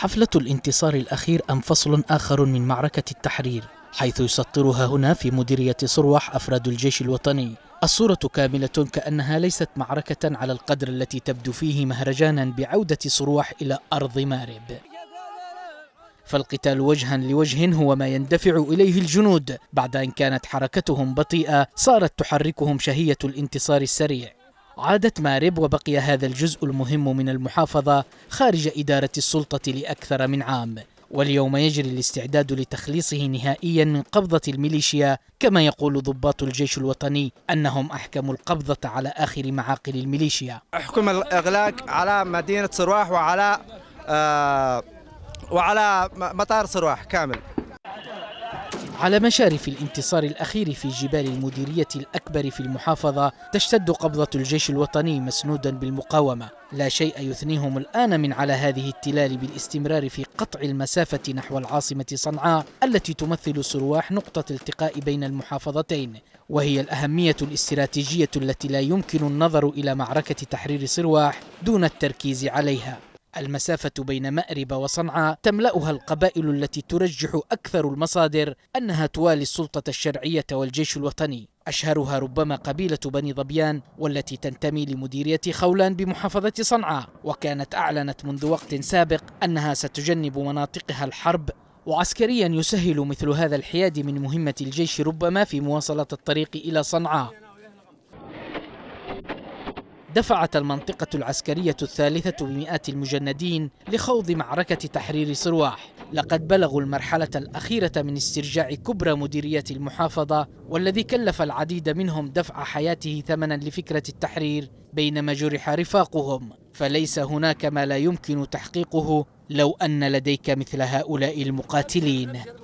حفلة الانتصار الأخير أم فصل آخر من معركة التحرير حيث يسطرها هنا في مديرية صروح أفراد الجيش الوطني الصورة كاملة كأنها ليست معركة على القدر التي تبدو فيه مهرجانا بعودة صروح إلى أرض مارب فالقتال وجها لوجه هو ما يندفع إليه الجنود بعد أن كانت حركتهم بطيئة صارت تحركهم شهية الانتصار السريع عادت مارب وبقي هذا الجزء المهم من المحافظة خارج إدارة السلطة لأكثر من عام واليوم يجري الاستعداد لتخليصه نهائيا من قبضة الميليشيا كما يقول ضباط الجيش الوطني أنهم أحكموا القبضة على آخر معاقل الميليشيا أحكم الإغلاق على مدينة سرواح وعلى آه وعلى مطار سرواح كامل على مشارف الانتصار الأخير في جبال المديرية الأكبر في المحافظة تشتد قبضة الجيش الوطني مسنودا بالمقاومة لا شيء يثنيهم الآن من على هذه التلال بالاستمرار في قطع المسافة نحو العاصمة صنعاء التي تمثل سرواح نقطة التقاء بين المحافظتين وهي الأهمية الاستراتيجية التي لا يمكن النظر إلى معركة تحرير سرواح دون التركيز عليها المسافة بين مأرب وصنعاء تملأها القبائل التي ترجح أكثر المصادر أنها توالي السلطة الشرعية والجيش الوطني أشهرها ربما قبيلة بني ظبيان والتي تنتمي لمديرية خولان بمحافظة صنعاء وكانت أعلنت منذ وقت سابق أنها ستجنب مناطقها الحرب وعسكريا يسهل مثل هذا الحياد من مهمة الجيش ربما في مواصلة الطريق إلى صنعاء دفعت المنطقة العسكرية الثالثة بمئات المجندين لخوض معركة تحرير صرواح لقد بلغوا المرحلة الأخيرة من استرجاع كبرى مديرية المحافظة والذي كلف العديد منهم دفع حياته ثمنا لفكرة التحرير بينما جرح رفاقهم فليس هناك ما لا يمكن تحقيقه لو أن لديك مثل هؤلاء المقاتلين